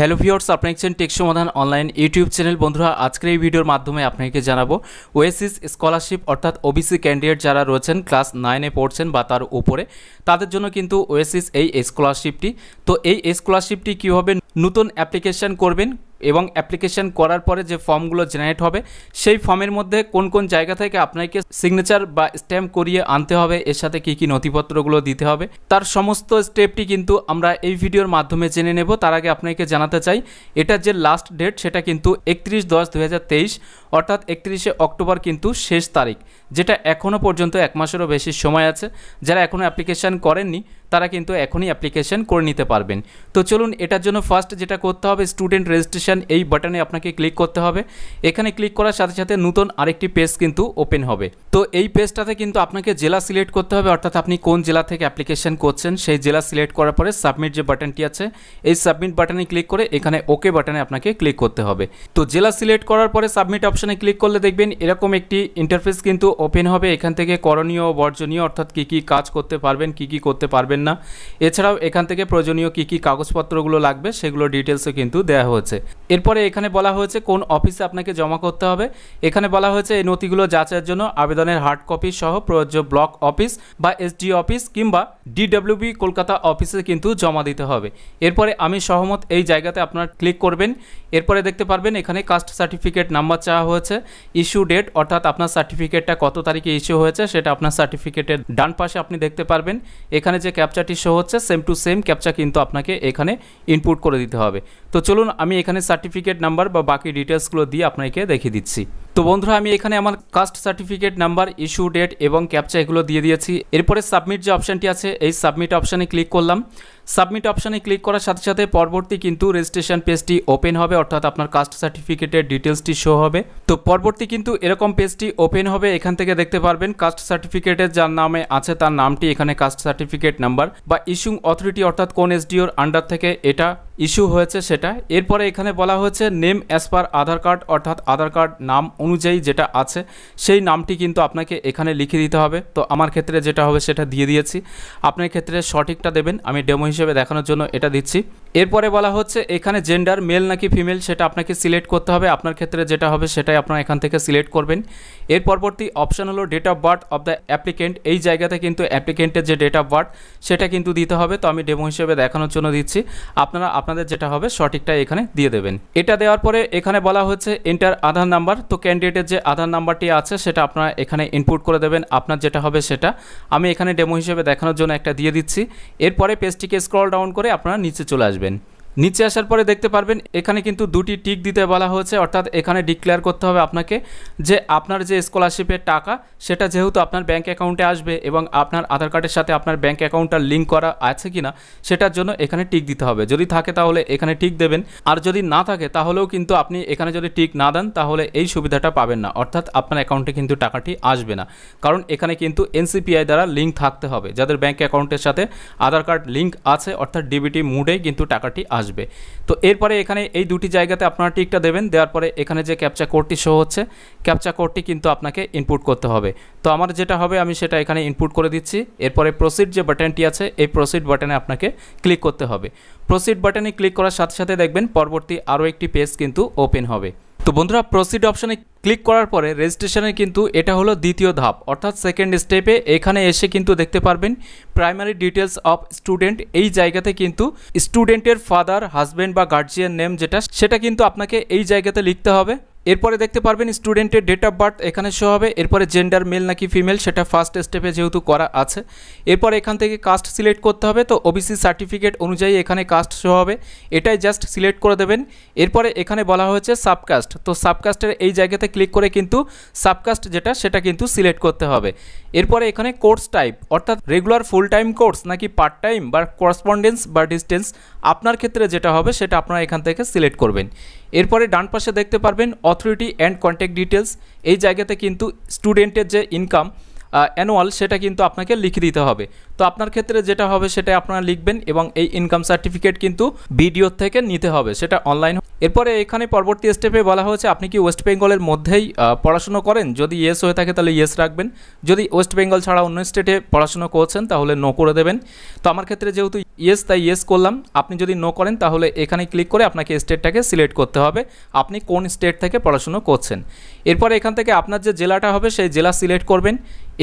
hello viewers আপনার একজন take সমাধান অনলাইন ইউটিউব চ্যানেল বন্ধুরা আজকের এই ভিডিওর মাধ্যমে আপনাকে জানাবো ওয়েসিস স্কলারশিপ অর্থাৎ ওবিসি ক্যান্ডিডেট যারা রয়েছেন ক্লাস নাইনে পড়ছেন বা তার উপরে তাদের জন্য কিন্তু ওয়েসিস এই স্কলারশিপটি তো এই স্কলারশিপটি কীভাবে নতুন অ্যাপ্লিকেশান করবেন এবং অ্যাপ্লিকেশন করার পরে যে ফর্মগুলো জেনারেট হবে সেই ফর্মের মধ্যে কোন কোন জায়গা থেকে আপনাকে সিগনেচার বা স্ট্যাম্প করিয়ে আনতে হবে এর সাথে কী কী নথিপত্রগুলো দিতে হবে তার সমস্ত স্টেপটি কিন্তু আমরা এই ভিডিওর মাধ্যমে জেনে নেব তার আগে আপনাকে জানাতে চাই এটা যে লাস্ট ডেট সেটা কিন্তু একত্রিশ দশ দু অর্থাৎ একত্রিশে অক্টোবর কিন্তু শেষ তারিখ যেটা এখনও পর্যন্ত এক মাসেরও বেশি সময় আছে যারা এখনও অ্যাপ্লিকেশান করেননি তারা কিন্তু এখনই অ্যাপ্লিকেশান করে নিতে পারবেন তো চলুন এটার জন্য ফার্স্ট যেটা করতে হবে স্টুডেন্ট রেজিস্ট্রেশন এই বাটনে আপনাকে ক্লিক করতে হবে এখানে ক্লিক করার সাথে সাথে নতুন আরেকটি পেজ কিন্তু ওপেন হবে তো এই পেজটাতে কিন্তু আপনাকে জেলা সিলেক্ট করতে হবে অর্থাৎ আপনি কোন জেলা থেকে অ্যাপ্লিকেশান করছেন সেই জেলা সিলেক্ট করার পরে সাবমিট যে বাটনটি আছে এই সাবমিট বাটনে ক্লিক করে এখানে ওকে বাটনে আপনাকে ক্লিক করতে হবে তো জেলা সিলেক্ট করার পরে সাবমিট অপশানে ক্লিক করলে দেখবেন এরকম একটি ইন্টারফেস কিন্তু ওপেন হবে এখান থেকে করণীয় বর্জনীয় অর্থাৎ কী কী কাজ করতে পারবেন কী কী করতে পারবেন ভুলবেন না এছাড়াও এখান থেকে প্রয়োজনীয় কী কী কাগজপত্রগুলো লাগবে সেগুলো ডিটেলসও কিন্তু দেওয়া হয়েছে এরপরে এখানে বলা হয়েছে কোন অফিসে আপনাকে জমা করতে হবে এখানে বলা হয়েছে এই নথিগুলো যাচাইয়ের জন্য আবেদনের হার্ড কপি সহ প্রযোজ্য ব্লক অফিস বা এসডি অফিস কিংবা ডিডব্লিউবি কলকাতা অফিসে কিন্তু জমা দিতে হবে এরপরে আমি সহমত এই জায়গাতে আপনার ক্লিক করবেন এরপরে দেখতে পারবেন এখানে কাস্ট সার্টিফিকেট নাম্বার চাওয়া হয়েছে ইস্যু ডেট অর্থাৎ আপনার সার্টিফিকেটটা কত তারিখে ইস্যু হয়েছে সেটা আপনার সার্টিফিকেটের ডান পাশে আপনি দেখতে পারবেন এখানে যে ক্যাপচাটি শো হচ্ছে সেম টু সেম ক্যাপচা কিন্তু আপনাকে এখানে ইনপুট করে দিতে হবে তো চলুন আমি এখানে সার্টিফিকেট নাম্বার বা বাকি ডিটেলসগুলো দিয়ে আপনাকে দেখিয়ে দিচ্ছি তো বন্ধুরা আমি এখানে আমার caste certificate number issue date এবং ক্যাপচা এগুলো দিয়ে দিয়েছি এরপরে সাবমিট যে অপশানটি আছে এই সাবমিট অপশানে ক্লিক করলাম সাবমিট অপশানে ক্লিক করার সাথে সাথে পরবর্তী কিন্তু রেজিস্ট্রেশন পেজটি ওপেন হবে অর্থাৎ আপনার কাস্ট সার্টিফিকেটের ডিটেলসটি শো হবে তো পরবর্তী কিন্তু এরকম পেজটি ওপেন হবে এখান থেকে দেখতে পারবেন কাস্ট সার্টিফিকেটের যার নামে আছে তার নামটি এখানে কাস্ট সার্টিফিকেট নাম্বার বা ইস্যুং অথরিটি অর্থাৎ কোন এসডিওর আন্ডার থেকে এটা ইস্যু হয়েছে সেটা এরপরে এখানে বলা হয়েছে name as per Aadhaar card অর্থাৎ আধার কার্ড নাম অনুযায়ী যেটা আছে সেই নামটি কিন্তু আপনাকে এখানে লিখে দিতে হবে তো আমার ক্ষেত্রে যেটা হবে সেটা দিয়ে দিয়েছি আপনার ক্ষেত্রে সঠিকটা দেবেন আমি ডেমো হিসেবে দেখানোর জন্য এটা দিচ্ছি এরপরে বলা হচ্ছে এখানে জেন্ডার মেল নাকি ফিমেল সেটা আপনাকে সিলেক্ট করতে হবে আপনার ক্ষেত্রে যেটা হবে সেটাই আপনারা এখান থেকে সিলেক্ট করবেন এর পরবর্তী অপশান হলো date of birth of the applicant এই জায়গাতে কিন্তু অ্যাপ্লিকেন্টের যে ডেট অফ বার্থ সেটা কিন্তু দিতে হবে তো আমি ডেমো হিসেবে দেখানোর জন্য দিচ্ছি আপনারা আপনাদের যেটা হবে সঠিকটা এখানে দিয়ে দেবেন এটা দেওয়ার পরে এখানে বলা হচ্ছে এন্টার আধার নাম্বার তো ক্যান্ডিডেটের যে আধার নাম্বারটি আছে সেটা আপনারা এখানে ইনপুট করে দেবেন আপনার যেটা হবে সেটা আমি এখানে ডেমো হিসেবে দেখানোর জন্য একটা দিয়ে দিচ্ছি এরপরে পেজটিকে স্ক্রল ডাউন করে আপনারা নিচে চলে আসবেন নিচে আসার পরে দেখতে পারবেন এখানে কিন্তু দুটি টিক দিতে বলা হয়েছে অর্থাৎ এখানে ডিক্লেয়ার করতে হবে আপনাকে যে আপনার যে স্কলারশিপের টাকা সেটা যেহেতু আপনার ব্যাঙ্ক অ্যাকাউন্টে আসবে এবং আপনার আধার কার্ডের সাথে আপনার ব্যাঙ্ক অ্যাকাউন্টটা লিঙ্ক করা আছে কিনা সেটার জন্য এখানে টিক দিতে হবে যদি থাকে তাহলে এখানে টিক দেবেন আর যদি না থাকে তাহলেও কিন্তু আপনি এখানে যদি টিক না দেন তাহলে এই সুবিধাটা পাবেন না অর্থাৎ আপনার অ্যাকাউন্টে কিন্তু টাকাটি আসবে না কারণ এখানে কিন্তু এনসিপিআই দ্বারা লিঙ্ক থাকতে হবে যাদের ব্যাঙ্ক অ্যাকাউন্টের সাথে আধার কার্ড লিঙ্ক আছে অর্থাৎ ডিবিটি মুডেই কিন্তু টাকাটি আসবে আসবে তো এরপরে এখানে এই দুটি জায়গাতে আপনারা টিকটা দেবেন দেওয়ার পরে এখানে যে ক্যাপচা কোডটি শো হচ্ছে ক্যাপচা কোডটি কিন্তু আপনাকে ইনপুট করতে হবে তো আমার যেটা হবে আমি সেটা এখানে ইনপুট করে দিচ্ছি এরপরে প্রসিড যে বাটনটি আছে এই প্রসিড বাটনে আপনাকে ক্লিক করতে হবে প্রসিড বাটনে ক্লিক করার সাথে সাথে দেখবেন পরবর্তী আরও একটি পেজ কিন্তু ওপেন হবে তো বন্ধুরা প্রসিড অপশানে ক্লিক করার পরে রেজিস্ট্রেশনের কিন্তু এটা হলো দ্বিতীয় ধাপ অর্থাৎ সেকেন্ড স্টেপে এখানে এসে কিন্তু দেখতে পারবেন প্রাইমারি ডিটেলস অফ স্টুডেন্ট এই জায়গাতে কিন্তু স্টুডেন্টের ফাদার হাজব্যান্ড বা গার্জিয়ান নেম যেটা সেটা কিন্তু আপনাকে এই জায়গাতে লিখতে হবে এরপরে দেখতে পারবেন স্টুডেন্টের ডেট অফ বার্থ এখানে শো হবে এরপরে জেন্ডার মেল নাকি ফিমেল সেটা ফার্স্ট স্টেপে যেহেতু করা আছে এরপর এখান থেকে কাস্ট সিলেক্ট করতে হবে তো ওবিসি সার্টিফিকেট অনুযায়ী এখানে কাস্ট শো হবে এটাই জাস্ট সিলেক্ট করে দেবেন এরপরে এখানে বলা হয়েছে সাবকাস্ট তো সাবকাস্টের এই জায়গাতে ক্লিক করে কিন্তু সাবকাস্ট যেটা সেটা কিন্তু সিলেক্ট করতে হবে এরপরে এখানে কোর্স টাইপ অর্থাৎ রেগুলার ফুল টাইম কোর্স নাকি পার্ট টাইম বা করসপন্ডেন্স বা ডিস্টেন্স আপনার ক্ষেত্রে যেটা হবে সেটা আপনারা এখান থেকে সিলেক্ট করবেন এরপরে ডান পাশে দেখতে পারবেন অথরিটি অ্যান্ড কন্ট্যাক্ট ডিটেলস এই জায়গাতে কিন্তু স্টুডেন্টের যে ইনকাম অ্যানুয়াল সেটা কিন্তু আপনাকে লিখে দিতে হবে তো আপনার ক্ষেত্রে যেটা হবে সেটা আপনারা লিখবেন এবং এই ইনকাম সার্টিফিকেট কিন্তু ভিডিও থেকে নিতে হবে সেটা অনলাইন এরপরে এখানে পরবর্তী স্টেপে বলা হয়েছে আপনি কি ওয়েস্ট বেঙ্গলের মধ্যেই পড়াশুনো করেন যদি ইয়েস হয়ে থাকে তাহলে ইয়েস রাখবেন যদি ওয়েস্ট বেঙ্গল ছাড়া অন্য স্টেটে পড়াশুনো করছেন তাহলে নো করে দেবেন তো আমার ক্ষেত্রে যেহেতু ইয়েস তাই ইয়েস করলাম আপনি যদি নো করেন তাহলে এখানে ক্লিক করে আপনাকে স্টেটটাকে সিলেক্ট করতে হবে আপনি কোন স্টেট থেকে পড়াশুনো করছেন এরপরে এখান থেকে আপনার যে জেলাটা হবে সেই জেলা সিলেক্ট করবেন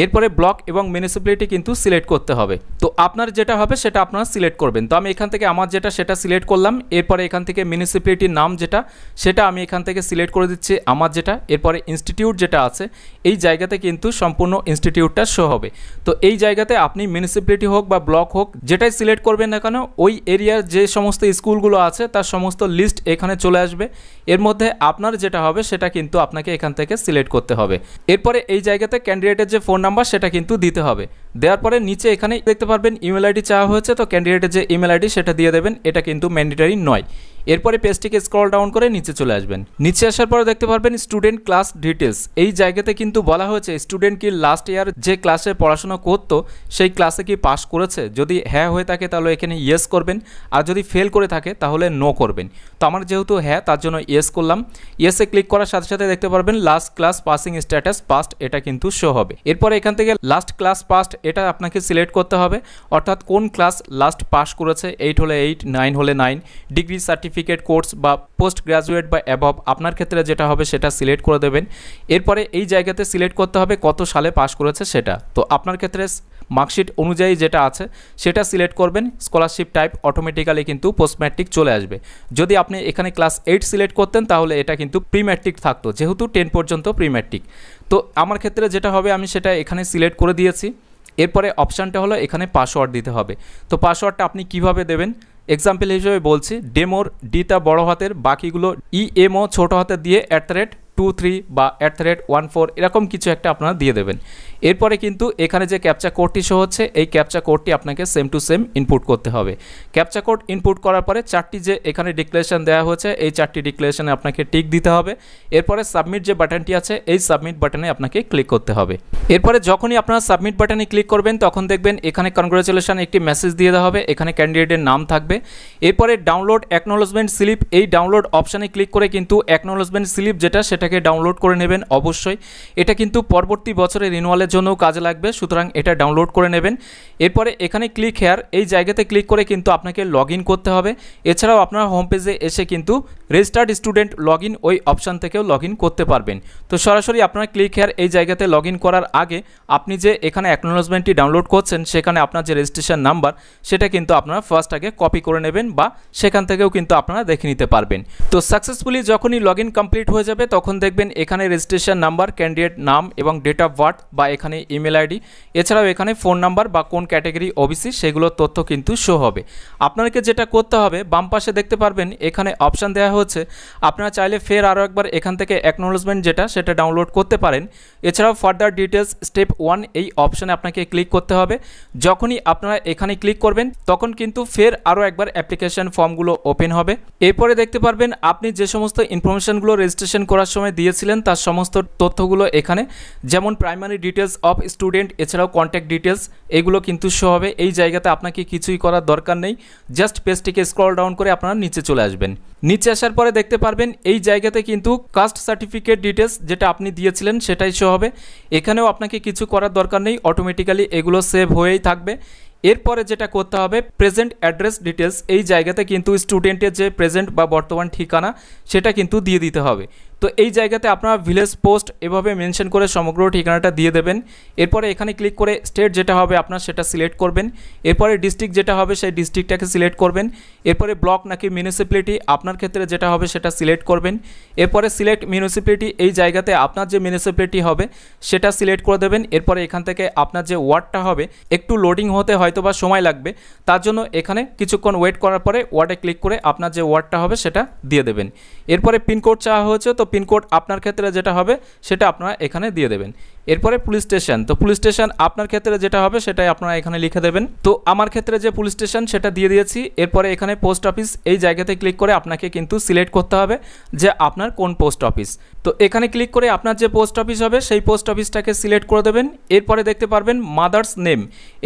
এরপরে ব্লক এবং মিউনিসিপ্যালিটি কিন্তু সিলেক্ট করতে হবে হবে তো আপনার যেটা হবে সেটা আপনারা সিলেক্ট করবেন তো আমি এখান থেকে আমার যেটা সেটা সিলেক্ট করলাম এরপরে এখান থেকে মিউনিসিপ্যালিটির নাম যেটা সেটা আমি এখান থেকে সিলেক্ট করে দিচ্ছি আমার যেটা এরপরে ইনস্টিটিউট যেটা আছে এই জায়গাতে কিন্তু সম্পূর্ণ ইনস্টিটিউটটা শো হবে তো এই জায়গাতে আপনি মিউনিসিপ্যালিটি হোক বা ব্লক হোক যেটাই সিলেক্ট করবেন না কেন ওই এরিয়ার যে সমস্ত স্কুলগুলো আছে তার সমস্ত লিস্ট এখানে চলে আসবে এর মধ্যে আপনার যেটা হবে সেটা কিন্তু আপনাকে এখান থেকে সিলেক্ট করতে হবে এরপরে এই জায়গাতে ক্যান্ডিডেটের যে ফোন নাম্বার সেটা কিন্তু দিতে হবে দেওয়ার পরে নিচে এখানে দেখতে পারবেন ইমেল আইডি চাওয়া হয়েছে তো ক্যান্ডিডেটের যে ইমেল আইডি সেটা দিয়ে দেবেন এটা কিন্তু ম্যান্ডেটারি নয় এরপরে পেজটিকে স্ক্রল ডাউন করে নিচে চলে আসবেন নিচে আসার পরে দেখতে পারবেন স্টুডেন্ট ক্লাস ডিটেলস এই জায়গাতে কিন্তু বলা হয়েছে স্টুডেন্ট কি লাস্ট ইয়ার যে ক্লাসে পড়াশোনা করতো সেই ক্লাসে কি পাস করেছে যদি হ্যাঁ হয়ে থাকে তাহলে এখানে ইয়েস করবেন আর যদি ফেল করে থাকে তাহলে নো করবেন তো আমার যেহেতু হ্যাঁ তার জন্য ইয়েস করলাম ইয়েসে ক্লিক করার সাথে সাথে দেখতে পারবেন last class passing status past এটা কিন্তু শো হবে এরপরে এখান থেকে লাস্ট ক্লাস পাস্ট এটা আপনাকে সিলেক্ট করতে হবে অর্থাৎ কোন ক্লাস লাস্ট পাস করেছে এইট হলে এইট নাইন হলে nine degree certificate certificate course বা পোস্ট গ্রাজুয়েট বা অ্যাবভ আপনার ক্ষেত্রে যেটা হবে সেটা সিলেক্ট করে দেবেন এরপরে এই জায়গাতে সিলেক্ট করতে হবে কত সালে পাস করেছে সেটা তো আপনার ক্ষেত্রে মার্কশিট অনুযায়ী যেটা আছে সেটা সিলেক্ট করবেন স্কলারশিপ টাইপ অটোমেটিক্যালি কিন্তু পোস্ট ম্যাট্রিক চলে আসবে যদি আপনি এখানে ক্লাস এইট সিলেক্ট করতেন তাহলে এটা কিন্তু প্রি ম্যাট্রিক থাকতো যেহেতু টেন পর্যন্ত প্রি ম্যাট্রিক তো আমার ক্ষেত্রে যেটা হবে আমি সেটা এখানে সিলেক্ট করে দিয়েছি এরপরে অপশানটা হলো এখানে পাসওয়ার্ড দিতে হবে তো পাসওয়ার্ডটা আপনি কিভাবে দেবেন এক্সাম্পল হিসেবে বলছি ডেমোর ডিটা বড় হাতের বাকিগুলো ইএমও e এমও ছোটো হাতে দিয়ে at the rate two three বা at the rate one four এরকম কিছু একটা আপনারা দিয়ে দেবেন এরপরে কিন্তু এখানে যে ক্যাপচা কোডটি শো হচ্ছে এই ক্যাপচা কোডটি আপনাকে সেম টু সেম ইনপুট করতে হবে ক্যাপচা কোড ইনপুট করার পরে চারটি যে এখানে ডিক্লারেশন দেওয়া হয়েছে এই চারটি ডিক্লারেশনে আপনাকে টিক দিতে হবে এরপরে সাবমিট যে বাটনটি আছে এই সাবমিট বাটনে আপনাকে ক্লিক করতে হবে এরপরে যখনই আপনারা সাবমিট বাটনে ক্লিক করবেন তখন দেখবেন এখানে কনগ্রাচুলেশন একটি মেসেজ দিয়ে দেওয়া হবে এখানে ক্যান্ডিডেটের নাম থাকবে এরপরে ডাউনলোড অ্যাকনোলজমেন্ট স্লিপ এই ডাউনলোড অপশানে ক্লিক করে কিন্তু অ্যাকনোলজমেন্ট স্লিপ যেটা সেটাকে ডাউনলোড করে নেবেন অবশ্যই এটা কিন্তু পরবর্তী বছরে রিনুয়ালে এক্সেলের জন্যও কাজে লাগবে সুতরাং এটা ডাউনলোড করে নেবেন এরপরে এখানে ক্লিক হেয়ার এই জায়গাতে ক্লিক করে কিন্তু আপনাকে লগ করতে হবে এছাড়াও আপনার হোম পেজে এসে কিন্তু রেজিস্টার্ড স্টুডেন্ট লগ ওই অপশান থেকেও লগ করতে পারবেন তো সরাসরি আপনার ক্লিক হেয়ার এই জায়গাতে লগ করার আগে আপনি যে এখানে অ্যাকনোলজমেন্টটি ডাউনলোড করছেন সেখানে আপনার যে রেজিস্ট্রেশন নাম্বার সেটা কিন্তু আপনারা ফার্স্ট আগে কপি করে নেবেন বা সেখান থেকেও কিন্তু আপনারা দেখে নিতে পারবেন তো সাকসেসফুলি যখনই লগ কমপ্লিট হয়ে যাবে তখন দেখবেন এখানে রেজিস্ট্রেশন নাম্বার ক্যান্ডিডেট নাম এবং ডেট অফ বার্থ বা এখানে ইমেল আইডি এছাড়াও এখানে ফোন নাম্বার বা কোন ক্যাটাগরি ওবিসি সেগুলোর তথ্য কিন্তু শো হবে আপনাকে যেটা করতে হবে বাম পাশে দেখতে পারবেন এখানে অপশান দেওয়া হচ্ছে আপনারা চাইলে ফের আরও একবার এখান থেকে অ্যাকনোলেজমেন্ট যেটা সেটা ডাউনলোড করতে পারেন এছাড়াও ফার্দার ডিটেলস স্টেপ ওয়ান এই অপশানে আপনাকে ক্লিক করতে হবে যখনই আপনারা এখানে ক্লিক করবেন তখন কিন্তু ফের আরও একবার অ্যাপ্লিকেশন ফর্মগুলো ওপেন হবে এরপরে দেখতে পারবেন আপনি যে সমস্ত ইনফরমেশানগুলো রেজিস্ট্রেশন করার সময় দিয়েছিলেন তার সমস্ত তথ্যগুলো এখানে যেমন primary details details of student এছাড়াও কন্ট্যাক্ট ডিটেলস এগুলো কিন্তু শো হবে এই জায়গাতে আপনাকে কিছুই করার দরকার নেই জাস্ট পেজটিকে স্ক্রল ডাউন করে আপনারা নিচে চলে আসবেন নিচে আসার পরে দেখতে পারবেন এই জায়গাতে কিন্তু কাস্ট সার্টিফিকেট ডিটেলস যেটা আপনি দিয়েছিলেন সেটাই শো হবে এখানেও আপনাকে কিছু করার দরকার নেই অটোমেটিক্যালি এগুলো সেভ হয়েই থাকবে এরপরে যেটা করতে হবে প্রেজেন্ট অ্যাড্রেস ডিটেলস এই জায়গাতে কিন্তু স্টুডেন্টের যে প্রেজেন্ট বা বর্তমান ঠিকানা সেটা কিন্তু দিয়ে দিতে হবে তো এই জায়গাতে আপনারা ভিলেজ পোস্ট এভাবে মেনশন করে সমগ্র ঠিকানাটা দিয়ে দেবেন এরপরে এখানে ক্লিক করে স্টেট যেটা হবে আপনার সেটা সিলেক্ট করবেন এরপরে ডিস্ট্রিক্ট যেটা হবে সেই ডিস্ট্রিক্টটাকে সিলেক্ট করবেন এরপরে ব্লক নাকি মিউনিসিপ্যালিটি আপনার ক্ষেত্রে যেটা হবে সেটা সিলেক্ট করবেন এরপরে সিলেক্ট মিউনিসিপ্যালিটি এই জায়গাতে আপনার যে মিউনিসিপ্যালিটি হবে সেটা সিলেক্ট করে দেবেন এরপরে এখান থেকে আপনার যে ওয়ার্ডটা হবে একটু লোডিং হতে হয়তো বা সময় লাগবে তার জন্য এখানে কিছুক্ষণ ওয়েট করার পরে ওয়ার্ডে ক্লিক করে আপনার যে ওয়ার্ডটা হবে সেটা দিয়ে দেবেন এরপরে পিনকোড চাওয়া হয়েছে তো পিনকোড আপনার ক্ষেত্রে যেটা হবে সেটা আপনারা এখানে দিয়ে দেবেন এরপরে পুলিশ স্টেশন তো পুলিশ স্টেশন আপনার ক্ষেত্রে যেটা হবে সেটাই আপনারা এখানে লিখে দেবেন তো আমার ক্ষেত্রে যে পুলিশ স্টেশন সেটা দিয়ে দিয়েছি এরপরে এখানে পোস্ট অফিস এই জায়গাতে ক্লিক করে আপনাকে কিন্তু সিলেক্ট করতে হবে যে আপনার কোন পোস্ট অফিস তো এখানে ক্লিক করে আপনার যে পোস্ট অফিস হবে সেই পোস্ট অফিসটাকে সিলেক্ট করে দেবেন এরপরে দেখতে পারবেন মাদার্স নেম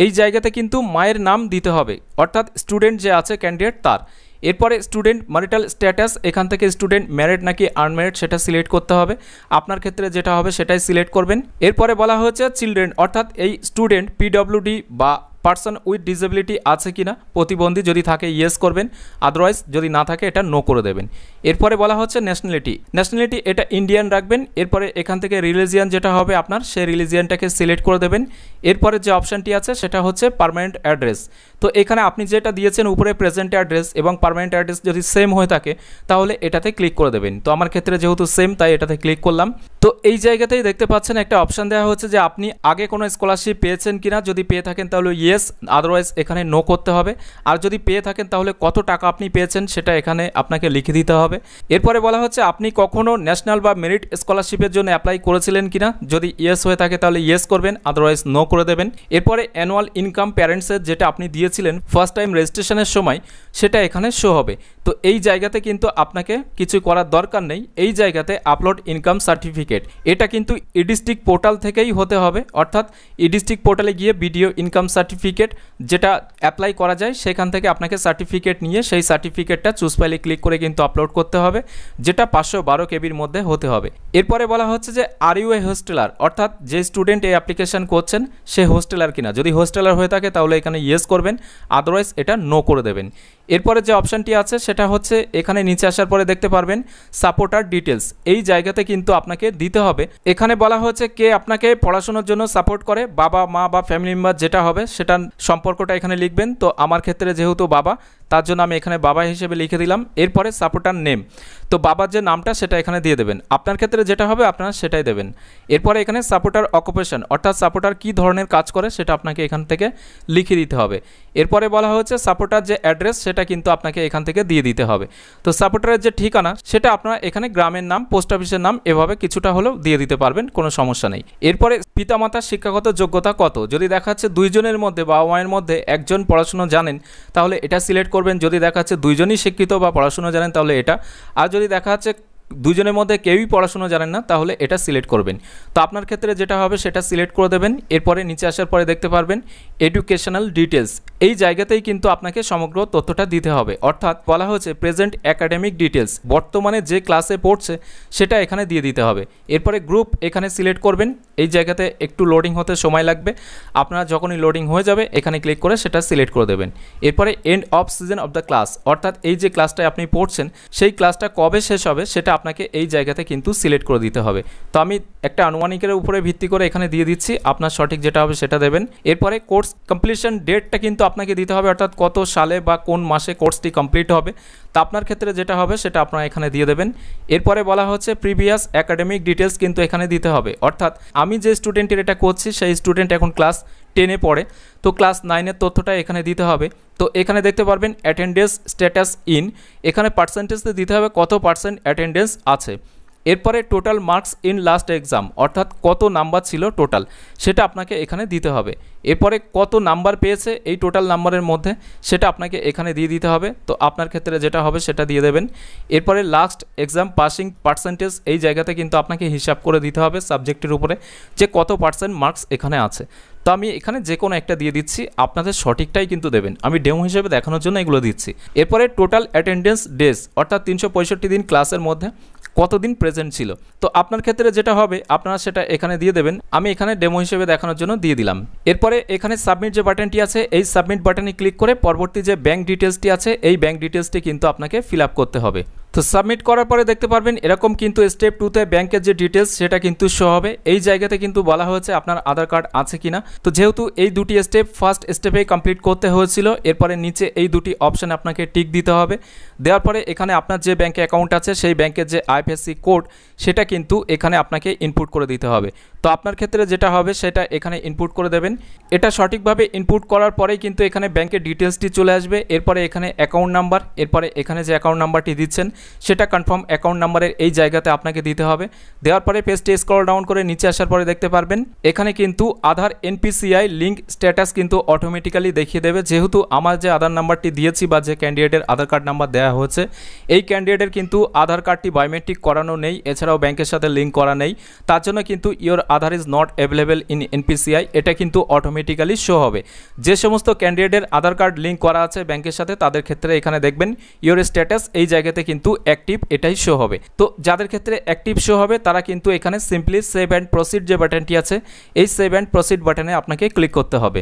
এই জায়গাতে কিন্তু মায়ের নাম দিতে হবে অর্থাৎ স্টুডেন্ট যে আছে ক্যান্ডিডেট তার এরপরে স্টুডেন্ট ম্যারিটাল স্ট্যাটাস এখান থেকে স্টুডেন্ট ম্যারিড নাকি আনম্যারিড সেটা সিলেক্ট করতে হবে আপনার ক্ষেত্রে যেটা হবে সেটাই সিলেক্ট করবেন এরপরে বলা হয়েছে চিলড্রেন অর্থাৎ এই স্টুডেন্ট পিডব্লিউডি বা পার্সন উইথ ডিসেবিলিটি আছে কি না প্রতিবন্ধী যদি থাকে ইয়েস করবেন আদারওয়াইজ যদি না থাকে এটা নো করে দেবেন এরপরে বলা হচ্ছে ন্যাশনালিটি ন্যাশনালিটি এটা ইন্ডিয়ান রাখবেন এরপরে এখান থেকে রিলিজিয়ান যেটা হবে আপনার সেই রিলিজিয়ানটাকে সিলেক্ট করে দেবেন এরপরে যে অপশানটি আছে সেটা হচ্ছে পারমানেন্ট অ্যাড্রেস তো এখানে আপনি যেটা দিয়েছেন উপরে প্রেজেন্ট অ্যাড্রেস এবং পারমানেন্ট অ্যাড্রেস যদি সেম হয়ে থাকে তাহলে এটাতে ক্লিক করে দেবেন তো আমার ক্ষেত্রে যেহেতু সেম তাই এটাতে ক্লিক করলাম তো এই জায়গাতেই দেখতে পাচ্ছেন একটা অপশান দেওয়া হচ্ছে যে আপনি আগে কোনো স্কলারশিপ পেয়েছেন কিনা যদি পেয়ে থাকেন তাহলে ইয়েস আদারওয়াইজ এখানে নো করতে হবে আর যদি পেয়ে থাকেন তাহলে কত টাকা আপনি পেয়েছেন সেটা এখানে আপনাকে লিখে দিতে হবে এরপরে বলা হচ্ছে আপনি কখনও ন্যাশনাল বা মেরিট স্কলারশিপের জন্য অ্যাপ্লাই করেছিলেন কিনা যদি ইয়েস হয়ে থাকে তাহলে ইয়েস করবেন আদারওয়াইজ নো করে দেবেন এরপরে অ্যানুয়াল ইনকাম প্যারেন্টসের যেটা আপনি দিয়েছিলেন ফার্স্ট টাইম রেজিস্ট্রেশনের সময় সেটা এখানে শো হবে তো এই জায়গাতে কিন্তু আপনাকে কিছু করার দরকার নেই এই জায়গাতে আপলোড ইনকাম সার্টিফিকেট সার্টিফিকেট এটা কিন্তু ইডিস্ট্রিক্ট পোর্টাল থেকেই হতে হবে অর্থাৎ ইডিস্ট্রিক্ট পোর্টালে গিয়ে বিডিও ইনকাম সার্টিফিকেট যেটা অ্যাপ্লাই করা যায় সেখান থেকে আপনাকে সার্টিফিকেট নিয়ে সেই সার্টিফিকেটটা চুজ ফাইলে ক্লিক করে কিন্তু আপলোড করতে হবে যেটা পাঁচশো বারো কেবির মধ্যে হতে হবে এরপরে বলা হচ্ছে যে আর ইউ এ হোস্টেলার অর্থাৎ যে স্টুডেন্ট এই অ্যাপ্লিকেশান করছেন সে হোস্টেলার কিনা যদি হোস্টেলার হয়ে থাকে তাহলে এখানে ইয়েস করবেন আদারওয়াইজ এটা নো করে দেবেন এরপরে যে অপশানটি আছে সেটা হচ্ছে এখানে নিচে আসার পরে দেখতে পারবেন সাপোর্টার ডিটেলস এই জায়গাতে কিন্তু আপনাকে দিতে হবে এখানে বলা হয়েছে কে আপনাকে পড়াশোনার জন্য সাপোর্ট করে বাবা মা বা ফ্যামিলি মেম্বার যেটা হবে সেটার সম্পর্কটা এখানে লিখবেন তো আমার ক্ষেত্রে যেহেতু বাবা তার জন্য আমি এখানে বাবা হিসেবে লিখে দিলাম এরপরে সাপোর্টার নেম তো বাবার যে নামটা সেটা এখানে দিয়ে দেবেন আপনার ক্ষেত্রে যেটা হবে আপনারা সেটাই দেবেন এরপরে এখানে সাপোর্টার অকুপেশন অর্থাৎ সাপোর্টার কী ধরনের কাজ করে সেটা আপনাকে এখান থেকে লিখে দিতে হবে এরপরে বলা হয়েছে সাপোর্টার যে অ্যাড্রেস সেটা কিন্তু আপনাকে এখান থেকে দিয়ে দিতে হবে তো সাপোর্টারের যে ঠিকানা সেটা আপনারা এখানে গ্রামের নাম পোস্ট অফিসের নাম এভাবে কিছুটা হলেও দিয়ে দিতে পারবেন কোনো সমস্যা নেই এরপরে পিতামাতার শিক্ষাগত যোগ্যতা কত যদি দেখা যাচ্ছে দুইজনের মধ্যে বাবা মায়ের মধ্যে একজন পড়াশুনো জানেন তাহলে এটা সিলেক্ট করবেন যদি দেখা যাচ্ছে দুইজনই শিক্ষিত বা পড়াশুনো জানেন তাহলে এটা আর যদি দেখা যাচ্ছে দুজনের মধ্যে কেউই পড়াশুনো জানেন না তাহলে এটা সিলেক্ট করবেন তো আপনার ক্ষেত্রে যেটা হবে সেটা সিলেক্ট করে দেবেন এরপরে নিচে আসার পরে দেখতে পারবেন এডুকেশনাল ডিটেলস এই জায়গাতেই কিন্তু আপনাকে সমগ্র তথ্যটা দিতে হবে অর্থাৎ বলা হচ্ছে প্রেজেন্ট একাডেমিক ডিটেলস বর্তমানে যে ক্লাসে পড়ছে সেটা এখানে দিয়ে দিতে হবে এরপরে গ্রুপ এখানে সিলেক্ট করবেন এই জায়গাতে একটু লোডিং হতে সময় লাগবে আপনারা যখনই লোডিং হয়ে যাবে এখানে ক্লিক করে সেটা সিলেক্ট করে দেবেন এরপরে end of season of the class অর্থাৎ এই যে ক্লাসটায় আপনি পড়ছেন সেই ক্লাসটা কবে শেষ হবে সেটা আপনাকে এই জায়গাতে কিন্তু সিলেক্ট করে দিতে হবে তো আমি একটা আনুমানিকের উপরে ভিত্তি করে এখানে দিয়ে দিচ্ছি আপনার সঠিক যেটা হবে সেটা দেবেন এরপরে কোর্স কমপ্লিশন ডেটটা কিন্তু আপনাকে দিতে হবে অর্থাৎ কত সালে বা কোন মাসে কোর্সটি কমপ্লিট হবে তা আপনার ক্ষেত্রে যেটা হবে সেটা আপনারা এখানে দিয়ে দেবেন এরপরে বলা হচ্ছে প্রিভিয়াস একাডেমিক ডিটেলস কিন্তু এখানে দিতে হবে অর্থাৎ আমি যে স্টুডেন্টের এটা করছি সেই স্টুডেন্ট এখন ক্লাস টেনে পড়ে তো ক্লাস নাইনের তথ্যটা এখানে দিতে হবে তো এখানে দেখতে পারবেন অ্যাটেন্ডেন্স স্ট্যাটাস ইন এখানে পার্সেন্টেজতে দিতে হবে কত পার্সেন্ট অ্যাটেন্ডেন্স আছে এরপরে total marks in last exam অর্থাৎ কত নাম্বার ছিল টোটাল সেটা আপনাকে এখানে দিতে হবে এরপরে কত নাম্বার পেয়েছে এই টোটাল নাম্বারের মধ্যে সেটা আপনাকে এখানে দিয়ে দিতে হবে তো আপনার ক্ষেত্রে যেটা হবে সেটা দিয়ে দেবেন এরপরে লাস্ট এক্সাম পাসিং পার্সেন্টেজ এই জায়গাতে কিন্তু আপনাকে হিসাব করে দিতে হবে সাবজেক্টের উপরে যে কত পার্সেন্ট মার্কস এখানে আছে তো আমি এখানে যে কোনো একটা দিয়ে দিচ্ছি আপনাদের সঠিকটাই কিন্তু দেবেন আমি ডেমো হিসেবে দেখানোর জন্য এগুলো দিচ্ছি এরপরে টোটাল অ্যাটেন্ডেন্স ডেজ অর্থাৎ তিনশো দিন ক্লাসের মধ্যে কতদিন প্রেজেন্ট ছিল তো আপনার ক্ষেত্রে যেটা হবে আপনারা সেটা এখানে দিয়ে দেবেন আমি এখানে ডেমো হিসেবে দেখানোর জন্য দিয়ে দিলাম এরপরে এখানে সাবমিট যে বাটনটি আছে এই সাবমিট বাটনে ক্লিক করে পরবর্তী যে ব্যাঙ্ক ডিটেলসটি আছে এই ব্যাঙ্ক ডিটেলসটি কিন্তু আপনাকে ফিল করতে হবে তো সাবমিট করার পরে দেখতে পারবেন এরকম কিন্তু স্টেপ টুতে ব্যাংকের যে ডিটেলস সেটা কিন্তু শো হবে এই জায়গাতে কিন্তু বলা হয়েছে আপনার আধার কার্ড আছে কিনা তো যেহেতু এই দুটি স্টেপ ফার্স্ট স্টেপে কমপ্লিট করতে হয়েছিল এরপরে নিচে এই দুটি অপশান আপনাকে টিক দিতে হবে দেওয়ার পরে এখানে আপনার যে ব্যাংকে অ্যাকাউন্ট আছে সেই ব্যাংকের যে আইএফএসসি কোড সেটা কিন্তু এখানে আপনাকে ইনপুট করে দিতে হবে তো আপনার ক্ষেত্রে যেটা হবে সেটা এখানে ইনপুট করে দেবেন এটা সঠিকভাবে ইনপুট করার পরেই কিন্তু এখানে ব্যাংকের ডিটেলসটি চলে আসবে এরপরে এখানে অ্যাকাউন্ট নাম্বার এরপরে এখানে যে অ্যাকাউন্ট নাম্বারটি দিচ্ছেন সেটা কনফার্ম অ্যাকাউন্ট নাম্বারের এই জায়গাতে আপনাকে দিতে হবে দেওয়ার পরে পেজটি স্ক্রল ডাউন করে নিচে আসার পরে দেখতে পারবেন এখানে কিন্তু আধার এনপিসিআই লিঙ্ক স্ট্যাটাস কিন্তু অটোমেটিক্যালি দেখিয়ে দেবে যেহেতু আমার যে আধার নাম্বারটি দিয়েছি বা যে ক্যান্ডিডেটের আধার কার্ড নাম্বার দেওয়া হয়েছে এই ক্যান্ডিডেটের কিন্তু আধার কার্ডটি বায়োমেট্রিক করানো নেই এছাড়াও ব্যাংকের সাথে লিঙ্ক করা নেই তার জন্য কিন্তু your Aadhaar is not available in NPCI এটা কিন্তু অটোমেটিক্যালি শো হবে যে সমস্ত ক্যান্ডিডেটের আধার কার্ড লিঙ্ক করা আছে ব্যাংকের সাথে তাদের ক্ষেত্রে এখানে দেখবেন ইওর স্ট্যাটাস এই জায়গাতে কিন্তু অ্যাক্টিভ এটাই শো হবে তো যাদের ক্ষেত্রে অ্যাক্টিভ শো হবে তারা কিন্তু এখানে সিম্পলি সেভ অ্যান্ড প্রসিড যে বাটনটি আছে এই সেভ অ্যান্ড প্রসিড বাটনে আপনাকে ক্লিক করতে হবে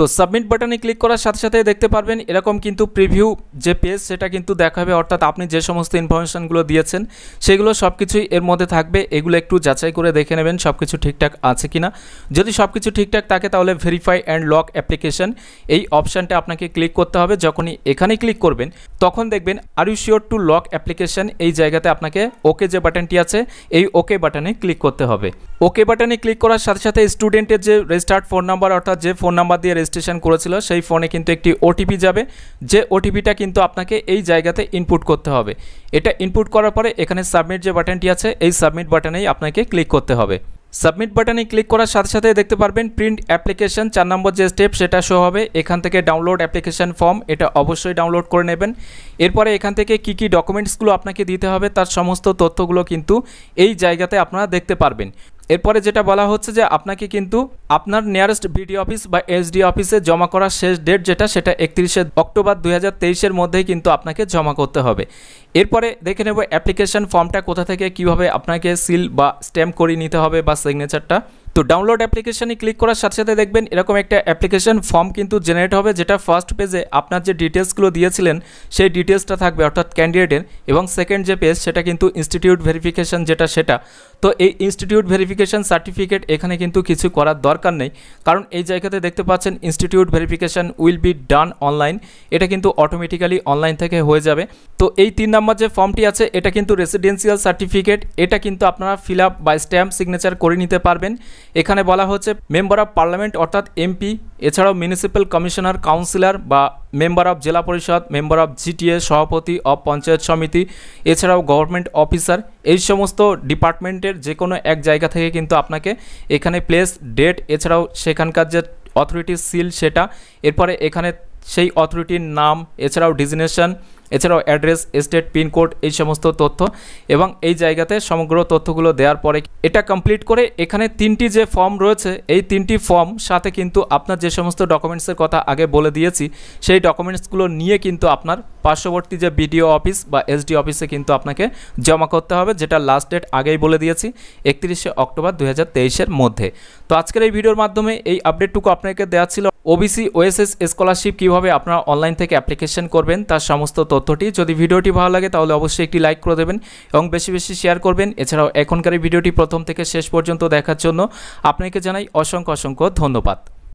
তো সাবমিট বাটনে ক্লিক করার সাথে সাথে দেখতে পারবেন এরকম কিন্তু প্রিভিউ যে পেজ সেটা কিন্তু দেখাবে অর্থাৎ আপনি যে সমস্ত ইনফরমেশানগুলো দিয়েছেন সেগুলো সব কিছুই এর মধ্যে থাকবে এগুলো একটু যাচাই করে দেখে নেবেন সব কিছু ঠিকঠাক আছে কিনা যদি সব কিছু ঠিকঠাক থাকে তাহলে ভেরিফাই অ্যান্ড লক অ্যাপ্লিকেশন এই অপশানটা আপনাকে ক্লিক করতে হবে যখনই এখানে ক্লিক করবেন তখন দেখবেন are you sure to lock application এই জায়গাতে আপনাকে ওকে যে বাটনটি আছে এই ওকে বাটনে ক্লিক করতে হবে ওকে বাটনে ক্লিক করার সাথে সাথে স্টুডেন্টের যে রেজিস্টার্ড ফোন নাম্বার অর্থাৎ যে ফোন নাম্বার দিয়ে রেজিস্ট্রেশন করেছিল সেই ফোনে কিন্তু একটি ওটিপি যাবে যে ওটিপিটা কিন্তু আপনাকে এই জায়গাতে ইনপুট করতে হবে এটা ইনপুট করার পরে এখানে সাবমিট যে বাটনটি আছে এই সাবমিট বাটনেই আপনাকে ক্লিক করতে হবে সাবমিট বাটনে ক্লিক করার সাথে সাথে দেখতে পারবেন প্রিন্ট অ্যাপ্লিকেশন চার নম্বর যে স্টেপ সেটা শো হবে এখান থেকে ডাউনলোড অ্যাপ্লিকেশন ফর্ম এটা অবশ্যই ডাউনলোড করে নেবেন এরপরে এখান থেকে কি কি ডকুমেন্টসগুলো আপনাকে দিতে হবে তার সমস্ত তথ্যগুলো কিন্তু এই জায়গাতে আপনারা দেখতে পারবেন এরপরে যেটা বলা হচ্ছে যে আপনাকে কিন্তু আপনার নিয়ারেস্ট বিডি অফিস বা এসডি অফিসে জমা করার শেষ ডেট যেটা সেটা একত্রিশে অক্টোবর দু হাজার তেইশের মধ্যেই কিন্তু আপনাকে জমা করতে হবে এরপরে দেখে নেব অ্যাপ্লিকেশন ফর্মটা কোথা থেকে কিভাবে আপনাকে সিল বা স্ট্যাম্প করিয়ে নিতে হবে বা সিগনেচারটা তো ডাউনলোড অ্যাপ্লিকেশানে ক্লিক করার সাথে সাথে দেখবেন এরকম একটা অ্যাপ্লিকেশান ফর্ম কিন্তু জেনারেট হবে যেটা ফার্স্ট পেজে আপনার যে ডিটেলসগুলো দিয়েছিলেন সেই ডিটেলসটা থাকবে অর্থাৎ ক্যান্ডিডেটের এবং সেকেন্ড যে পেজ সেটা কিন্তু ইনস্টিটিউট ভেরিফিকেশন যেটা সেটা তো এই ইনস্টিটিউট ভেরিফিকেশান সার্টিফিকেট এখানে কিন্তু কিছু করার দরকার নেই কারণ এই জায়গাতে দেখতে পাচ্ছেন institute verification will be done online এটা কিন্তু অটোমেটিক্যালি অনলাইন থেকে হয়ে যাবে তো এই তিন নম্বর যে ফর্মটি আছে এটা কিন্তু রেসিডেন্সিয়াল সার্টিফিকেট এটা কিন্তু আপনারা fill up by stamp signature করে নিতে পারবেন এখানে বলা হচ্ছে মেম্বার অফ পার্লামেন্ট অর্থাৎ এমপি এছাড়াও মিউনিসিপ্যাল কমিশনার কাউন্সিলর বা member of Zilla Parishad member of GTA সভাপতি অফ পঞ্চায়েত সমিতি এছাড়াও গভর্নমেন্ট অফিসার এই সমস্ত ডিপার্টমেন্টের যে কোনো এক জায়গা থেকে কিন্তু আপনাকে এখানে প্লেস ডেট এছাড়াও সেখানকার যে অথরিটির সিল সেটা এরপরে এখানে সেই অথরিটির নাম এছাড়াও ডিজিনেশন এছাড়াও অ্যাড্রেস স্টেট পিনকোড এই সমস্ত তথ্য এবং এই জায়গাতে সমগ্র তথ্যগুলো দেওয়ার পরে এটা কমপ্লিট করে এখানে তিনটি যে ফর্ম রয়েছে এই তিনটি ফর্ম সাথে কিন্তু আপনার যে সমস্ত ডকুমেন্টসের কথা আগে বলে দিয়েছি সেই ডকুমেন্টসগুলো নিয়ে কিন্তু আপনার পার্শ্ববর্তী যে বিডিও অফিস বা এসডি অফিসে কিন্তু আপনাকে জমা করতে হবে যেটা লাস্ট ডেট আগেই বলে দিয়েছি একত্রিশে অক্টোবর দু হাজার মধ্যে তো আজকের এই ভিডিওর মাধ্যমে এই আপডেটটুকু আপনাকে দেওয়া ছিল ওবিসি ওএসএস স্কলারশিপ কীভাবে আপনারা অনলাইন থেকে অ্যাপ্লিকেশন করবেন তার সমস্ত তথ্যটি যদি ভিডিওটি ভালো লাগে তাহলে অবশ্যই একটি লাইক করে দেবেন এবং বেশি বেশি শেয়ার করবেন এছাড়াও এখনকার ভিডিওটি প্রথম থেকে শেষ পর্যন্ত দেখার জন্য আপনাকে জানাই অসংখ্য অসংখ্য ধন্যবাদ